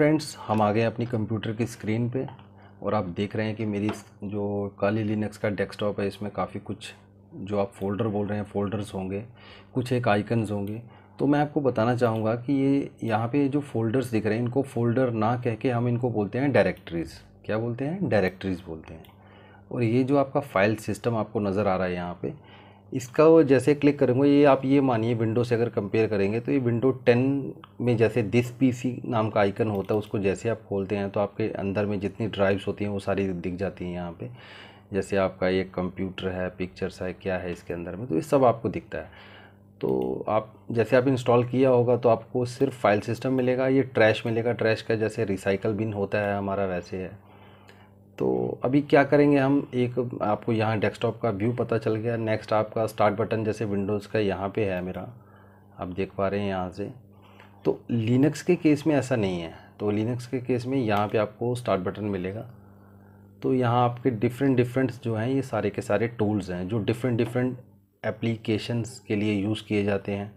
Friends हम आ गए अपनी कंप्यूटर की स्क्रीन पे और आप देख रहे हैं कि मेरी जो काली लिनक्स का डेस्कटॉप है इसमें काफ़ी कुछ जो आप फोल्डर बोल रहे हैं फोल्डर्स होंगे कुछ एक आइकन्स होंगे तो मैं आपको बताना चाहूँगा कि ये यहाँ पे जो फोल्डर्स दिख रहे हैं इनको फोल्डर ना कह के हम इनको बोलते हैं डायरेक्टरीज़ क्या बोलते हैं डायरेक्टरीज़ बोलते हैं और ये जो आपका फाइल सिस्टम आपको नज़र आ रहा है यहाँ पर इसका वो जैसे क्लिक करूँगा ये आप ये मानिए विंडो से अगर कंपेयर करेंगे तो ये विंडो टेन में जैसे दिस पीसी नाम का आइकन होता है उसको जैसे आप खोलते हैं तो आपके अंदर में जितनी ड्राइव्स होती हैं वो सारी दिख जाती हैं यहाँ पे जैसे आपका ये कंप्यूटर है पिक्चर्स है क्या है इसके अंदर में तो ये सब आपको दिखता है तो आप जैसे आप इंस्टॉल किया होगा तो आपको सिर्फ फाइल सिस्टम मिलेगा ये ट्रैश मिलेगा ट्रैश का जैसे रिसाइकल बिन होता है हमारा वैसे है तो अभी क्या करेंगे हम एक आपको यहाँ डेस्कटॉप का व्यू पता चल गया नेक्स्ट आपका स्टार्ट बटन जैसे विंडोज़ का यहाँ पे है मेरा आप देख पा रहे हैं यहाँ से तो लिनक्स के केस में ऐसा नहीं है तो लिनक्स के केस में यहाँ पे आपको स्टार्ट बटन मिलेगा तो यहाँ आपके डिफरेंट डिफरेंट जो हैं ये सारे के सारे टूल्स हैं जो डिफरेंट डिफरेंट एप्लीकेशंस के लिए यूज़ किए जाते हैं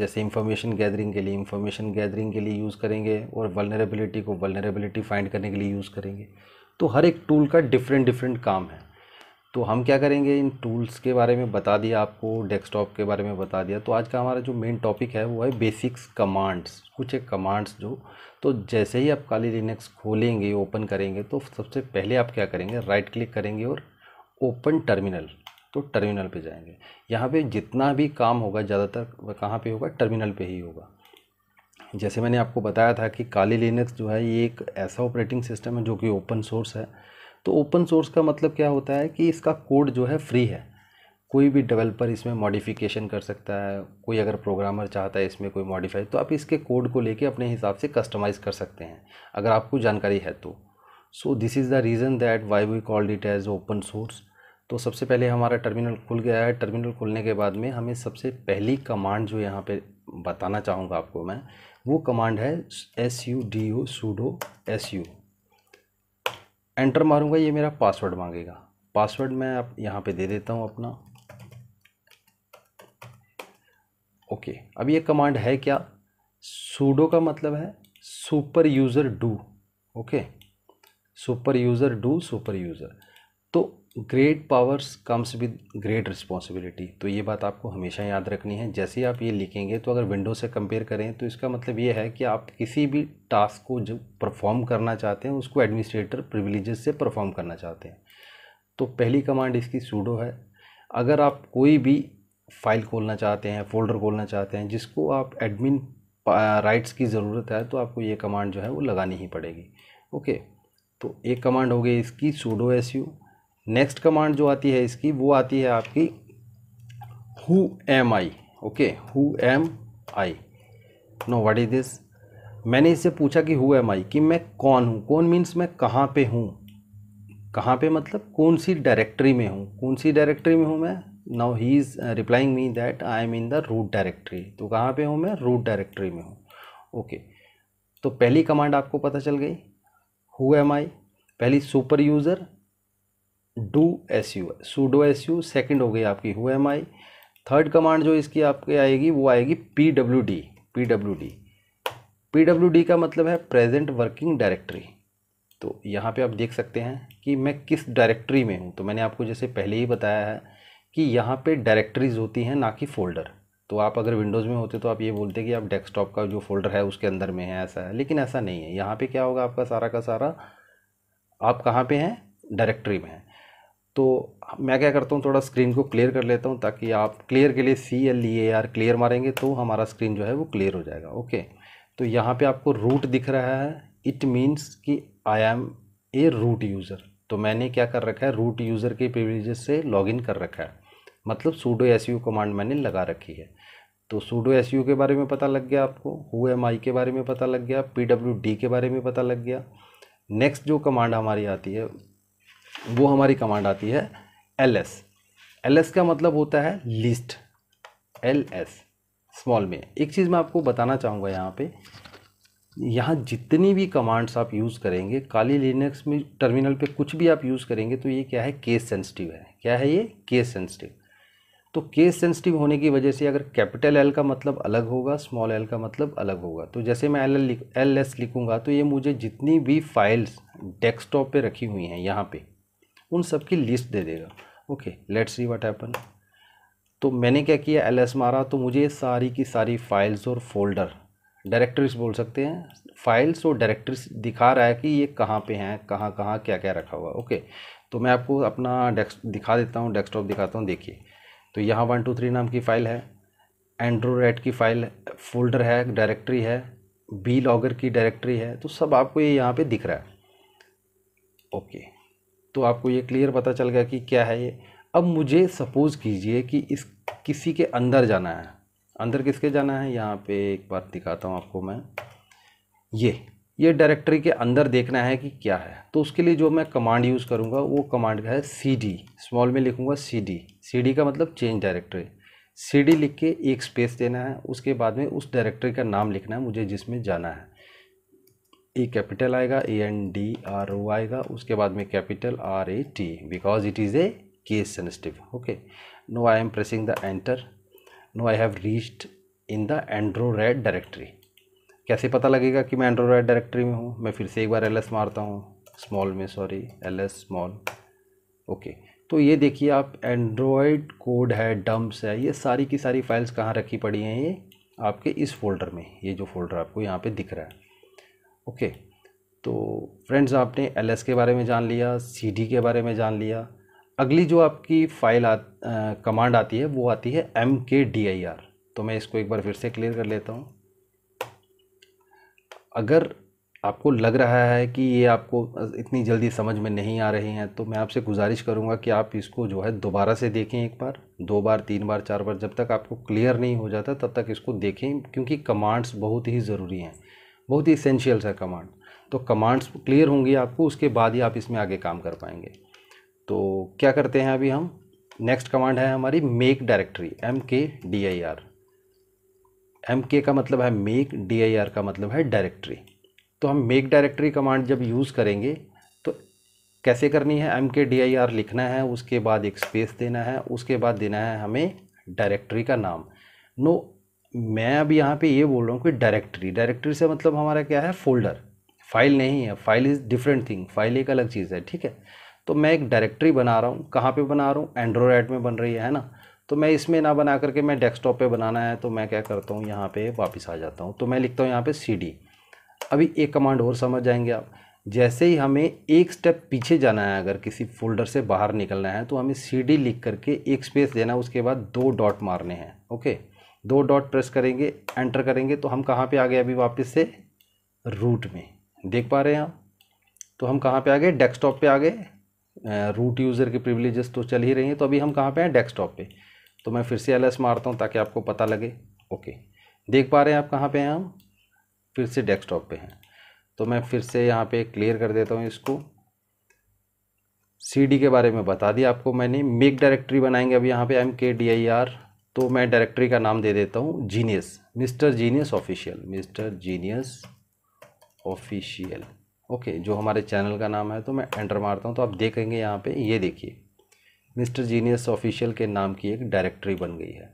जैसे इंफॉर्मेशन गैदरिंग के लिए इंफॉर्मेशन गैदरिंग के लिए यूज़ करेंगे और वलनरेबिलिटी को वलनरेबिलिटी फाइंड करने के लिए यूज़ करेंगे तो हर एक टूल का डिफरेंट डिफरेंट काम है तो हम क्या करेंगे इन टूल्स के बारे में बता दिया आपको डेस्कटॉप के बारे में बता दिया तो आज का हमारा जो मेन टॉपिक है वो है बेसिक्स कमांड्स कुछ एक कमांड्स जो तो जैसे ही आप काली लिनक्स खोलेंगे ओपन करेंगे तो सबसे पहले आप क्या करेंगे राइट क्लिक करेंगे और ओपन टर्मिनल तो टर्मिनल पे जाएंगे यहाँ पे जितना भी काम होगा ज़्यादातर कहाँ पे होगा टर्मिनल पे ही होगा जैसे मैंने आपको बताया था कि काली लिनक्स जो है ये एक ऐसा ऑपरेटिंग सिस्टम है जो कि ओपन सोर्स है तो ओपन सोर्स का मतलब क्या होता है कि इसका कोड जो है फ्री है कोई भी डेवलपर इसमें मॉडिफिकेशन कर सकता है कोई अगर प्रोग्रामर चाहता है इसमें कोई मॉडिफाई तो आप इसके कोड को लेके अपने हिसाब से कस्टमाइज़ कर सकते हैं अगर आपको जानकारी है तो so this is the reason that why we called it as open source तो सबसे पहले हमारा टर्मिनल खुल गया है टर्मिनल खुलने के बाद में हमें सबसे पहली कमांड जो यहाँ पे बताना चाहूँगा आपको मैं वो कमांड है S U D O sudo S U enter मारूंगा ये मेरा पासवर्ड मांगेगा पासवर्ड मैं आप यहाँ पे दे देता हूँ अपना ओके अब ये कमांड है क्या सूडो का मतलब है super user do okay super user do super user तो great powers comes with great responsibility तो ये बात आपको हमेशा याद रखनी है जैसे आप ये लिखेंगे तो अगर विंडो से कंपेयर करें तो इसका मतलब ये है कि आप किसी भी टास्क को जो परफॉर्म करना चाहते हैं उसको एडमिनिस्ट्रेटर प्रिविलेजेस से परफॉर्म करना चाहते हैं तो पहली कमांड इसकी सूडो है अगर आप कोई भी फाइल खोलना चाहते हैं फोल्डर खोलना चाहते हैं जिसको आप एडमिन राइट्स की ज़रूरत है तो आपको ये कमांड जो है वो लगानी ही पड़ेगी ओके तो एक कमांड हो गई इसकी sudo S U next command जो आती है इसकी वो आती है आपकी who am I okay who am I no what is this मैंने इससे पूछा कि हु एम आई कि मैं कौन हूँ कौन मीन्स मैं कहाँ पे हूँ कहाँ पे मतलब कौन सी डायरेक्टरी में हूँ कौन सी डायरेक्टरी में हूँ मैं now he is replying me that I am in the root directory तो कहाँ पे हूँ मैं रूट डायरेक्टरी में हूँ ओके okay. तो पहली कमांड आपको पता चल गई हु एम आई पहली super user do S U sudo S U second हो गई आपकी who am I third command जो इसकी आपके आएगी वो आएगी P W D P W D P W D का मतलब है प्रेजेंट वर्किंग डायरेक्टरी तो यहाँ पे आप देख सकते हैं कि मैं किस डायरेक्टरी में हूँ तो मैंने आपको जैसे पहले ही बताया है कि यहाँ पे डायरेक्टरीज होती हैं ना कि फ़ोल्डर तो आप अगर विंडोज़ में होते तो आप ये बोलते कि आप डेस्कटॉप का जो फोल्डर है उसके अंदर में है ऐसा है लेकिन ऐसा नहीं है यहाँ पे क्या होगा आपका सारा का सारा आप कहाँ पे हैं डायरेक्टरी में हैं तो मैं क्या करता हूँ थोड़ा स्क्रीन को क्लियर कर लेता हूँ ताकि आप क्लियर के लिए C L E A R clear मारेंगे तो हमारा स्क्रीन जो है वो क्लियर हो जाएगा ओके तो यहाँ पे आपको रूट दिख रहा है इट मीन्स कि I am a root user तो मैंने क्या कर रखा है रूट यूज़र के प्रिविलेज से लॉगिन कर रखा है मतलब सूडो एस यू कमांड मैंने लगा रखी है तो सूडो एस यू के बारे में पता लग गया आपको हु एम आई के बारे में पता लग गया पी डब्ल्यू डी के बारे में पता लग गया नेक्स्ट जो कमांड हमारी आती है वो हमारी कमांड आती है एल एस एल एस का मतलब होता है लिस्ट एल एस स्मॉल में एक चीज़ मैं आपको बताना चाहूँगा यहाँ पे यहाँ जितनी भी कमांड्स आप यूज़ करेंगे काली लिनक्स में टर्मिनल पे कुछ भी आप यूज़ करेंगे तो ये क्या है केस सेंसिटिव है क्या है ये केस सेंसिटिव तो केस सेंसिटिव होने की वजह से अगर कैपिटल एल का मतलब अलग होगा स्मॉल एल का मतलब अलग होगा तो जैसे मैं एल एल एल एस लिखूँगा तो ये मुझे जितनी भी फाइल्स डेस्कटॉप पे रखी हुई हैं यहाँ पे उन सब की लिस्ट दे देगा okay let's see what happen तो मैंने क्या किया एल एस मारा तो मुझे सारी की सारी फाइल्स और फोल्डर डायरेक्टरीज बोल सकते हैं फाइल्स और डायरेक्टरीज दिखा रहा है कि ये कहाँ पे हैं कहाँ कहाँ क्या क्या रखा हुआ ओके तो मैं आपको अपना डेस्क दिखा देता हूँ डेस्कटॉप दिखाता हूँ देखिए तो यहाँ वन टू थ्री नाम की फ़ाइल है एंड्रोरेड की फ़ाइल फोल्डर है डायरेक्ट्री है बी लॉगर की डायरेक्ट्री है तो सब आपको ये यहाँ पर दिख रहा है ओके तो आपको ये क्लियर पता चल गया कि क्या है ये अब मुझे सपोज़ कीजिए कि इस किसी के अंदर जाना है अंदर किसके जाना है यहाँ पे एक बार दिखाता हूँ आपको मैं ये ये डायरेक्टरी के अंदर देखना है कि क्या है तो उसके लिए जो मैं कमांड यूज़ करूँगा वो कमांड का है सी डी स्मॉल में लिखूँगा सी डी सी डी का मतलब चेंज डायरेक्टरी सी डी लिख के एक स्पेस देना है उसके बाद में उस डायरेक्टरी का नाम लिखना है मुझे जिसमें जाना है ई e कैपिटल आएगा A N D R O आएगा उसके बाद में capital R A T because it is a case sensitive okay no I am pressing the enter no I have reached in the AndroRAT directory कैसे पता लगेगा कि मैं एंड्रोरेड डायरेक्टरी में हूँ मैं फिर से एक बार एल एस मारता हूँ स्मॉल में sorry L S small okay तो ये देखिए आप एंड्रॉयड कोड है डम्प्स है ये सारी की सारी फाइल्स कहाँ रखी पड़ी हैं ये आपके इस फोल्डर में ये जो फोल्डर आपको यहाँ पे दिख रहा है ओके तो फ्रेंड्स आपने एल के बारे में जान लिया सी के बारे में जान लिया अगली जो आपकी फ़ाइल आ, कमांड आती है वो आती है M K D I are तो मैं इसको एक बार फिर से क्लियर कर लेता हूँ अगर आपको लग रहा है कि ये आपको इतनी जल्दी समझ में नहीं आ रही हैं तो मैं आपसे गुजारिश करूँगा कि आप इसको जो है दोबारा से देखें एक बार दो बार तीन बार चार बार जब तक आपको क्लियर नहीं हो जाता तब तक इसको देखें क्योंकि कमांड्स बहुत ही ज़रूरी हैं बहुत ही इसेंशियल्स है कमांड तो कमांड्स क्लियर होंगी आपको उसके बाद ही आप इसमें आगे काम कर पाएंगे तो क्या करते हैं अभी हम नेक्स्ट कमांड है हमारी make directory M K D I R M K का मतलब है मेक डी आई आर का मतलब है डायरेक्टरी तो हम मेक डायरेक्टरी कमांड जब यूज़ करेंगे तो कैसे करनी है M K D I are लिखना है उसके बाद एक स्पेस देना है उसके बाद देना है हमें डायरेक्टरी का नाम नो मैं अब यहाँ पे ये बोल रहा हूँ कि डायरेक्टरी डायरेक्टरी से मतलब हमारा क्या है फोल्डर फाइल नहीं है file is different thing file एक अलग चीज़ है ठीक है तो मैं एक डायरेक्टरी बना रहा हूँ कहाँ पे बना रहा हूँ एंड्रॉयड में बन रही है, ना तो मैं इसमें ना बना करके मैं डेस्कटॉप पे बनाना है तो मैं क्या करता हूँ यहाँ पे वापस आ जाता हूँ तो मैं लिखता हूँ यहाँ पे सी अभी एक कमांड और समझ जाएंगे आप जैसे ही हमें एक स्टेप पीछे जाना है अगर किसी फोल्डर से बाहर निकलना है तो हमें सी लिख करके एक स्पेस देना उसके बाद दो डॉट मारने हैं ओके दो डॉट प्रेस करेंगे एंटर करेंगे तो हम कहाँ पे आ गए अभी वापस से रूट में देख पा रहे हैं आप तो हम कहाँ पे आ गए डेस्कटॉप पे आ गए रूट यूज़र के प्रिविलेजेस तो चल ही रही हैं तो अभी हम कहाँ पे हैं डेस्कटॉप पे तो मैं फिर से एल मारता हूँ ताकि आपको पता लगे ओके देख पा रहे हैं आप कहाँ पर हैं हम फिर से डेस्कटॉप पर हैं तो मैं फिर से यहाँ पर क्लियर कर देता हूँ इसको सी के बारे में बता दिया आपको मैंने मेक डायरेक्ट्री बनाएंगे अभी यहाँ पर M K D I are तो मैं डायरेक्टरी का नाम दे देता हूँ genius mister genius official mister genius official okay जो हमारे चैनल का नाम है तो मैं एंटर मारता हूँ तो आप देखेंगे यहाँ पे ये देखिए मिस्टर जीनियस ऑफिशियल के नाम की एक डायरेक्टरी बन गई है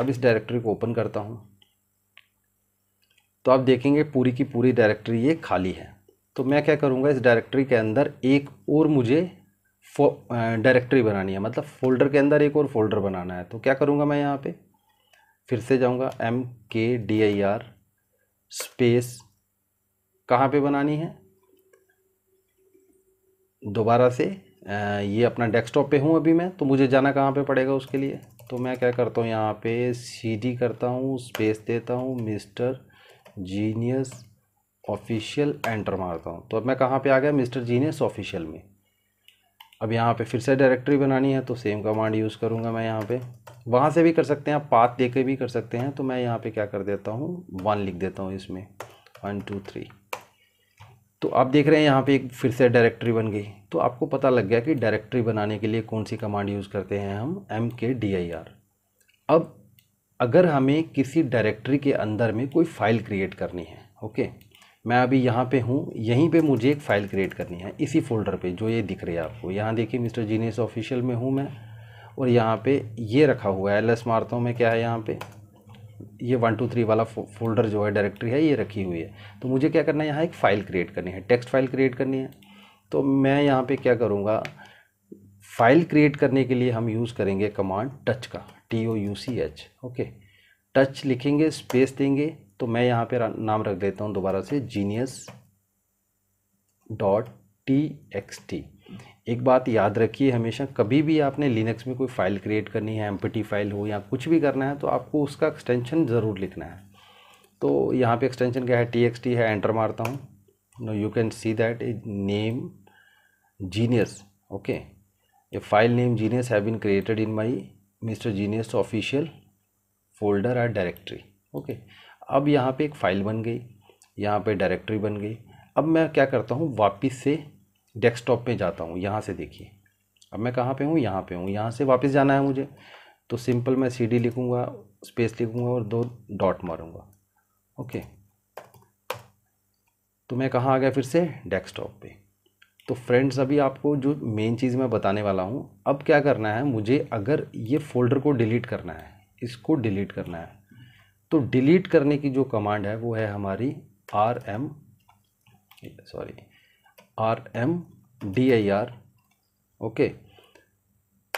अब इस डायरेक्टरी को ओपन करता हूँ तो आप देखेंगे पूरी की पूरी डायरेक्टरी ये खाली है तो मैं क्या करूँगा इस डायरेक्टरी के अंदर एक और मुझे डायरेक्टरी बनानी है मतलब फोल्डर के अंदर एक और फोल्डर बनाना है तो क्या करूँगा मैं यहाँ पे फिर से जाऊँगा M K D I R space कहाँ पे बनानी है दोबारा से ये अपना डेस्कटॉप पे हूँ अभी मैं तो मुझे जाना कहाँ पे पड़ेगा उसके लिए तो मैं क्या करता हूँ यहाँ पे सी डी करता हूँ स्पेस देता हूँ मिस्टर जीनियस ऑफिशियल एंटर मारता हूँ तो अब मैं कहाँ पे आ गया मिस्टर जीनियस ऑफिशियल में अब यहाँ पे फिर से डायरेक्टरी बनानी है तो सेम कमांड यूज़ करूँगा मैं यहाँ पे वहाँ से भी कर सकते हैं आप पाथ दे के भी कर सकते हैं तो मैं यहाँ पे क्या कर देता हूँ वन लिख देता हूँ इसमें वन टू थ्री तो आप देख रहे हैं यहाँ पे एक फिर से डायरेक्टरी बन गई तो आपको पता लग गया कि डायरेक्टरी बनाने के लिए कौन सी कमांड यूज़ करते हैं हम M K D I are अब अगर हमें किसी डायरेक्टरी के अंदर में कोई फाइल क्रिएट करनी है ओके मैं अभी यहाँ पे हूँ यहीं पे मुझे एक फ़ाइल क्रिएट करनी है इसी फोल्डर पे जो ये दिख रही है आपको यहाँ देखिए मिस्टर जीनीस ऑफिशियल में हूँ मैं और यहाँ पे ये रखा हुआ है एल एस मारता हूँ मैं क्या है यहाँ पे ये वन टू थ्री वाला फोल्डर जो है डायरेक्टरी है ये रखी हुई है तो मुझे क्या करना है यहाँ एक फ़ाइल क्रिएट करनी है टेक्स्ट फाइल क्रिएट करनी है तो मैं यहाँ पर क्या करूँगा फाइल क्रिएट करने के लिए हम यूज़ करेंगे कमांड टच का T O U C H okay touch लिखेंगे स्पेस देंगे तो मैं यहाँ पे नाम रख देता हूँ दोबारा से genius dot T X T एक बात याद रखिए हमेशा कभी भी आपने लिनक्स में कोई फ़ाइल क्रिएट करनी है एम फाइल हो या कुछ भी करना है तो आपको उसका एक्सटेंशन ज़रूर लिखना है तो यहाँ पे एक्सटेंशन क्या है टी एक्स टी है एंटर मारता हूँ no you can see that name genius okay ये file name genius have been created in my mister genius official folder at directory okay अब यहाँ पे एक फ़ाइल बन गई यहाँ पे डायरेक्टरी बन गई अब मैं क्या करता हूँ वापस से डेस्कटॉप पे जाता हूँ यहाँ से देखिए अब मैं कहाँ पे हूँ यहाँ पे हूँ यहाँ से वापस जाना है मुझे तो सिंपल मैं सी डी लिखूँगा स्पेस लिखूँगा और दो डॉट मारूँगा ओके तो मैं कहाँ आ गया फिर से डेस्कटॉप पे तो फ्रेंड्स अभी आपको जो मेन चीज़ मैं बताने वाला हूँ अब क्या करना है मुझे अगर ये फ़ोल्डर को डिलीट करना है इसको डिलीट करना है तो डिलीट करने की जो कमांड है वो है हमारी R M sorry R M D I R okay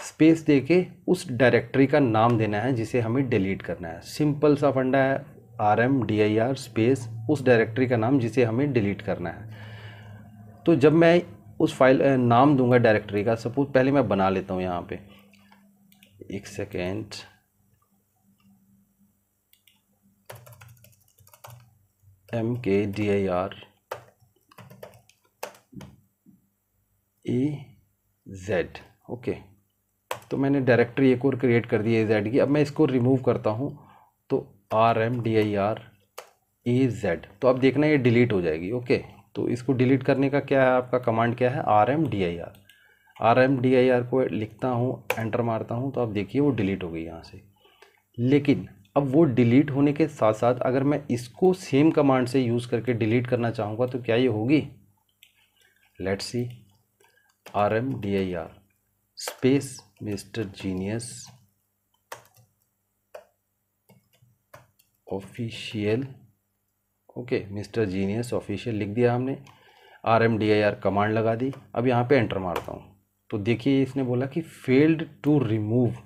space दे के उस डायरेक्टरी का नाम देना है जिसे हमें डिलीट करना है सिंपल सा फंडा है R M D I R space उस डायरेक्टरी का नाम जिसे हमें डिलीट करना है तो जब मैं उस फाइल नाम दूंगा डायरेक्टरी का सपोज पहले मैं बना लेता हूँ यहाँ पे एक second M K D I R E Z okay तो मैंने डायरेक्टरी एक और क्रिएट कर दी है जेड की अब मैं इसको रिमूव करता हूँ तो R M D I R E Z तो अब देखना ये डिलीट हो जाएगी ओके तो इसको डिलीट करने का क्या है आपका कमांड क्या है R M D I R R M D I R को लिखता हूँ एंटर मारता हूँ तो आप देखिए वो डिलीट हो गई यहाँ से लेकिन अब वो डिलीट होने के साथ साथ अगर मैं इसको सेम कमांड से यूज़ करके डिलीट करना चाहूँगा तो क्या ये होगी let see R M D I R space mister genius official okay mister genius official लिख दिया हमने R M D I R command लगा दी अब यहाँ पे एंटर मारता हूँ तो देखिए इसने बोला कि failed to remove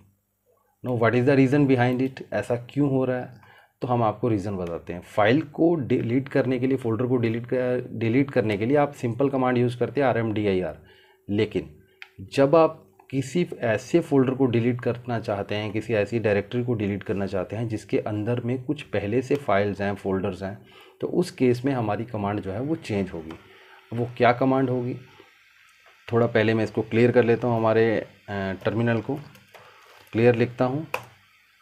no what is the reason behind it ऐसा क्यों हो रहा है तो हम आपको रीज़न बताते हैं फाइल को डिलीट करने के लिए फोल्डर को डिलीट कर डिलीट करने के लिए आप सिंपल कमांड यूज़ करते हैं R M D I R लेकिन जब आप किसी ऐसे फोल्डर को डिलीट करना चाहते हैं किसी ऐसी डायरेक्टरी को डिलीट करना चाहते हैं जिसके अंदर में कुछ पहले से फाइल्स हैं फोल्डर्स हैं तो उस केस में हमारी कमांड जो है वो चेंज होगी वो क्या कमांड होगी थोड़ा पहले मैं इसको क्लियर कर लेता हूँ हमारे टर्मिनल को क्लियर लिखता हूँ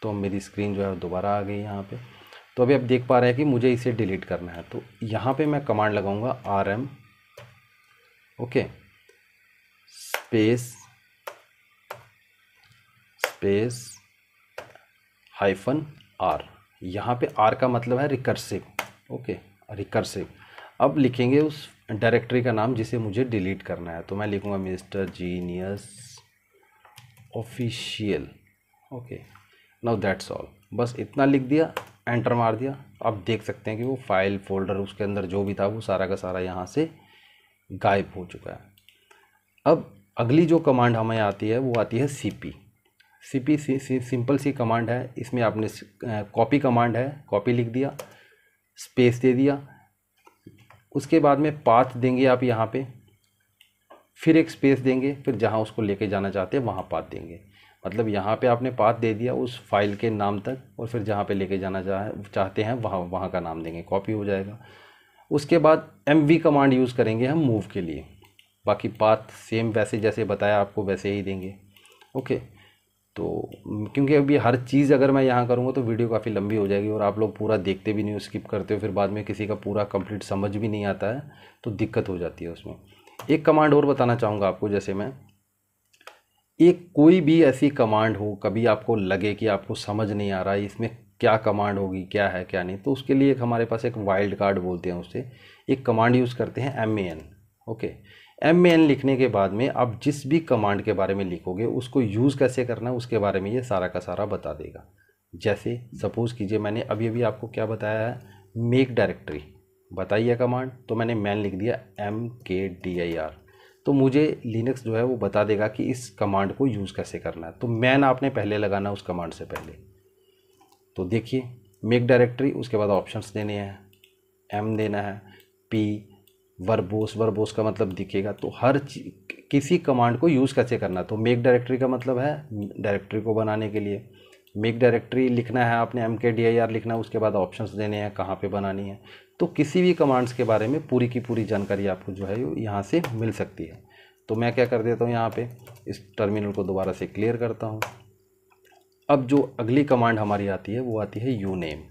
तो मेरी स्क्रीन जो है दोबारा आ गई यहाँ पे तो अभी आप देख पा रहे हैं कि मुझे इसे डिलीट करना है तो यहाँ पे मैं कमांड लगाऊंगा R M okay space space hyphen R यहाँ पे आर का मतलब है रिकर्सिव ओके रिकर्सिव अब लिखेंगे उस डायरेक्टरी का नाम जिसे मुझे डिलीट करना है तो मैं लिखूँगा mister genius official okay now that's all बस इतना लिख दिया एंटर मार दिया आप देख सकते हैं कि वो फाइल फोल्डर उसके अंदर जो भी था वो सारा का सारा यहाँ से गायब हो चुका है अब अगली जो कमांड हमें आती है वो आती है C P C P C simple C command है इसमें आपने कॉपी कमांड है कॉपी लिख दिया स्पेस दे दिया उसके बाद में पाथ देंगे आप यहाँ पे फिर एक स्पेस देंगे फिर जहाँ उसको लेके जाना चाहते हैं वहाँ पाथ देंगे मतलब यहाँ पे आपने पाथ दे दिया उस फाइल के नाम तक और फिर जहाँ पे लेके जाना चाहे चाहते हैं वहाँ वहाँ का नाम देंगे कॉपी हो जाएगा उसके बाद एम कमांड यूज़ करेंगे हम मूव के लिए बाकी पाथ सेम वैसे जैसे बताया आपको वैसे ही देंगे ओके तो क्योंकि अभी हर चीज़ अगर मैं यहाँ करूँगा तो वीडियो काफ़ी लंबी हो जाएगी और आप लोग पूरा देखते भी नहीं हो स्किप करते हो फिर बाद में किसी का पूरा कंप्लीट समझ भी नहीं आता है तो दिक्कत हो जाती है उसमें एक कमांड और बताना चाहूँगा आपको जैसे मैं एक कोई भी ऐसी कमांड हो कभी आपको लगे कि आपको समझ नहीं आ रहा है इसमें क्या कमांड होगी क्या है क्या नहीं तो उसके लिए एक हमारे पास एक वाइल्ड कार्ड बोलते हैं उससे एक कमांड यूज़ करते हैं M A N okay M A N लिखने के बाद में आप जिस भी कमांड के बारे में लिखोगे उसको यूज़ कैसे करना है उसके बारे में ये सारा का सारा बता देगा जैसे सपोज़ कीजिए मैंने अभी अभी आपको क्या बताया है मेक डायरेक्टरी बताइए कमांड तो मैंने मैन लिख दिया M K D I are तो मुझे लिनक्स जो है वो बता देगा कि इस कमांड को यूज़ कैसे करना है तो मैन आपने पहले लगाना उस कमांड से पहले तो देखिए मेक डायरेक्टरी उसके बाद ऑप्शंस देने हैं एम देना है पी वर्बोस वर्बोस का मतलब दिखेगा तो हर किसी कमांड को यूज़ कैसे करना तो मेक डायरेक्टरी का मतलब है डायरेक्टरी को बनाने के लिए मेक डायरेक्टरी लिखना है आपने M K D I are लिखना है उसके बाद ऑप्शंस देने हैं कहाँ पे बनानी है तो किसी भी कमांड्स के बारे में पूरी की पूरी जानकारी आपको जो है यहाँ से मिल सकती है तो मैं क्या कर देता हूँ यहाँ पे इस टर्मिनल को दोबारा से क्लियर करता हूँ अब जो अगली कमांड हमारी आती है वो आती है यू नेम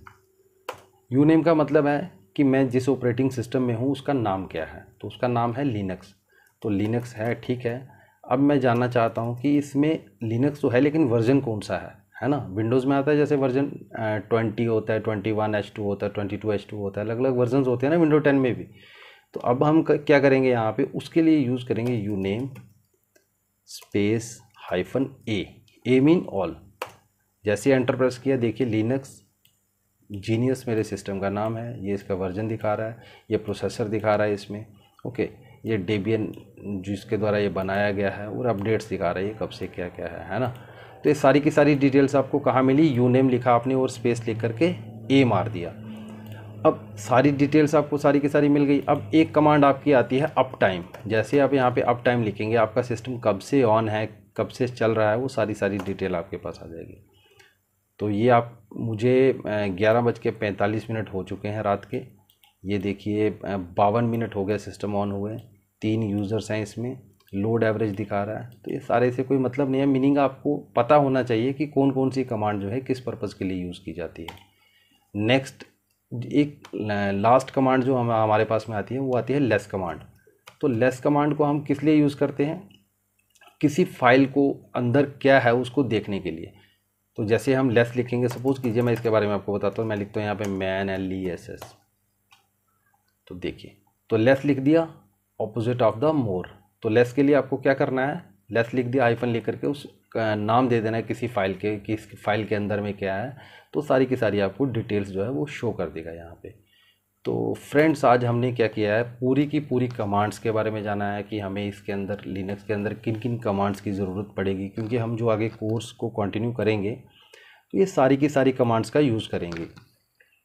यू नेम का मतलब है कि मैं जिस ऑपरेटिंग सिस्टम में हूँ उसका नाम क्या है तो उसका नाम है लिनक्स तो लिनक्स है ठीक है अब मैं जानना चाहता हूँ कि इसमें लिनक्स तो है लेकिन वर्जन कौन सा है है ना विंडोज़ में आता है जैसे वर्जन ट्वेंटी होता है ट्वेंटी वन एच टू होता है ट्वेंटी टू एच टू होता है अलग अलग वर्जन होते हैं ना विंडो टेन में भी तो अब हम क्या करेंगे यहाँ पे उसके लिए यूज़ करेंगे uname space hyphen A A mean all जैसे एंटरप्राइज किया देखिए लिनक्स जीनियस मेरे सिस्टम का नाम है ये इसका वर्जन दिखा रहा है ये प्रोसेसर दिखा रहा है इसमें ओके ये डेबियन जिसके द्वारा ये बनाया गया है और अपडेट्स दिखा रहा है ये कब से क्या क्या है है ना तो ये सारी की सारी डिटेल्स आपको कहाँ मिली यू नेम लिखा आपने और स्पेस लिख करके ए मार दिया अब सारी डिटेल्स आपको सारी की सारी मिल गई अब एक कमांड आपकी आती है अप टाइम जैसे आप यहाँ पे अप टाइम लिखेंगे आपका सिस्टम कब से ऑन है कब से चल रहा है वो सारी सारी डिटेल आपके पास आ जाएगी तो ये आप मुझे ग्यारह बज के पैंतालीस मिनट हो चुके हैं रात के ये देखिए बावन मिनट हो गए सिस्टम ऑन हुए तीन यूज़र्स हैं इसमें लोड एवरेज दिखा रहा है तो ये सारे से कोई मतलब नहीं है मीनिंग आपको पता होना चाहिए कि कौन कौन सी कमांड जो है किस पर्पज़ के लिए यूज़ की जाती है नेक्स्ट एक लास्ट कमांड जो हम हमारे पास में आती है वो आती है लेस कमांड तो लेस कमांड को हम किस लिए यूज़ करते हैं किसी फाइल को अंदर क्या है उसको देखने के लिए तो जैसे हम लेस लिखेंगे सपोज़ कीजिए मैं इसके बारे में आपको बताता हूँ मैं लिखता हूँ यहाँ पे man L E S S तो देखिए तो लेस लिख दिया ऑपोजिट ऑफ द मोर तो लेस के लिए आपको क्या करना है लेस लिख दिया आईफन लिख करके उस नाम दे देना है किसी फाइल के किस फाइल के अंदर में क्या है तो सारी की सारी आपको डिटेल्स जो है वो शो कर देगा यहाँ पे तो फ्रेंड्स आज हमने क्या किया है पूरी की पूरी कमांड्स के बारे में जाना है कि हमें इसके अंदर लिनक्स के अंदर किन किन कमांड्स की ज़रूरत पड़ेगी क्योंकि हम जो आगे कोर्स को कंटिन्यू करेंगे तो ये सारी की सारी कमांड्स का यूज़ करेंगे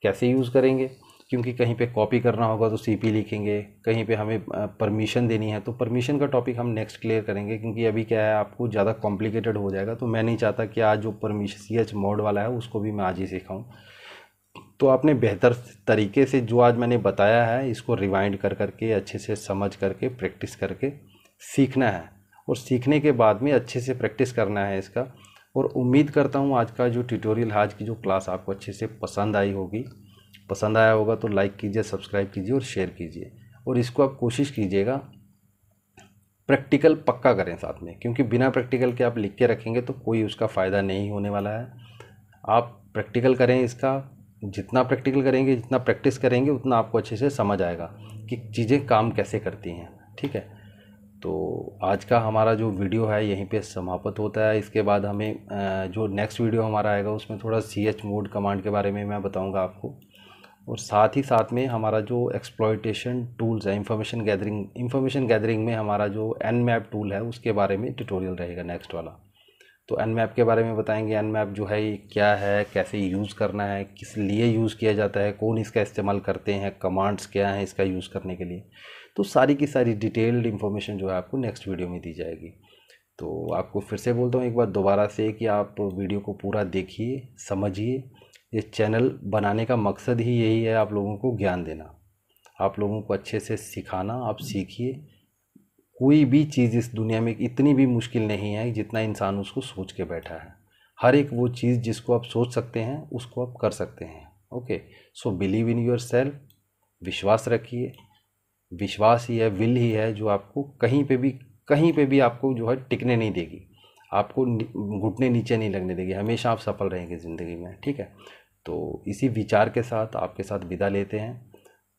कैसे यूज़ करेंगे क्योंकि कहीं पे कॉपी करना होगा तो सीपी लिखेंगे कहीं पे हमें परमिशन देनी है तो परमिशन का टॉपिक हम नेक्स्ट क्लियर करेंगे क्योंकि अभी क्या है आपको ज़्यादा कॉम्प्लिकेटेड हो जाएगा तो मैं नहीं चाहता कि आज जो परमिशन सी एच मोड वाला है उसको भी मैं आज ही सिखाऊँ तो आपने बेहतर तरीके से जो आज मैंने बताया है इसको रिवाइंड कर करके अच्छे से समझ करके प्रैक्टिस करके सीखना है और सीखने के बाद में अच्छे से प्रैक्टिस करना है इसका और उम्मीद करता हूँ आज का जो ट्यूटोरियल आज की जो क्लास आपको अच्छे से पसंद आई होगी पसंद आया होगा तो लाइक कीजिए सब्सक्राइब कीजिए और शेयर कीजिए और इसको आप कोशिश कीजिएगा प्रैक्टिकल पक्का करें साथ में क्योंकि बिना प्रैक्टिकल के आप लिख के रखेंगे तो कोई उसका फ़ायदा नहीं होने वाला है आप प्रैक्टिकल करें इसका जितना प्रैक्टिकल करेंगे जितना प्रैक्टिस करेंगे उतना आपको अच्छे से समझ आएगा कि चीज़ें काम कैसे करती हैं ठीक है तो आज का हमारा जो वीडियो है यहीं पे समाप्त होता है इसके बाद हमें जो नेक्स्ट वीडियो हमारा आएगा उसमें थोड़ा सी एच मोड कमांड के बारे में मैं बताऊंगा आपको और साथ ही साथ में हमारा जो एक्सप्लॉयटेशन टूल्स है इंफॉर्मेशन गैदरिंग इंफॉर्मेशन गैदरिंग में हमारा जो एन मैप टूल है उसके बारे में ट्यूटोरियल रहेगा नेक्स्ट वाला तो एन मैप के बारे में बताएंगे एन मैप जो है क्या है कैसे यूज़ करना है किस लिए यूज़ किया जाता है कौन इसका इस्तेमाल करते हैं कमांड्स क्या हैं इसका यूज़ करने के लिए तो सारी की सारी डिटेल्ड इन्फॉर्मेशन जो है आपको नेक्स्ट वीडियो में दी जाएगी तो आपको फिर से बोलता हूँ एक बार दोबारा से कि आप वीडियो को पूरा देखिए समझिए ये चैनल बनाने का मकसद ही यही है आप लोगों को ज्ञान देना आप लोगों को अच्छे से सिखाना आप सीखिए कोई भी चीज़ इस दुनिया में इतनी भी मुश्किल नहीं है जितना इंसान उसको सोच के बैठा है हर एक वो चीज़ जिसको आप सोच सकते हैं उसको आप कर सकते हैं okay so believe in yourself विश्वास रखिए विश्वास ही है विल ही है जो आपको कहीं पे भी कहीं पे भी आपको जो है टिकने नहीं देगी आपको घुटने नीचे नहीं लगने देगी हमेशा आप सफल रहेंगे ज़िंदगी में ठीक है तो इसी विचार के साथ आपके साथ विदा लेते हैं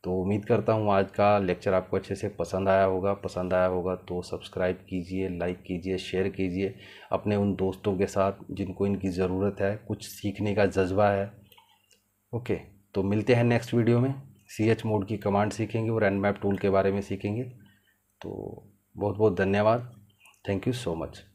तो उम्मीद करता हूँ आज का लेक्चर आपको अच्छे से पसंद आया होगा पसंद आया होगा तो सब्सक्राइब कीजिए लाइक कीजिए शेयर कीजिए अपने उन दोस्तों के साथ जिनको इनकी ज़रूरत है कुछ सीखने का जज्बा है ओके तो मिलते हैं नेक्स्ट वीडियो में सी एच मोड की कमांड सीखेंगे और एंड मैप टूल के बारे में सीखेंगे तो बहुत बहुत धन्यवाद थैंक यू सो मच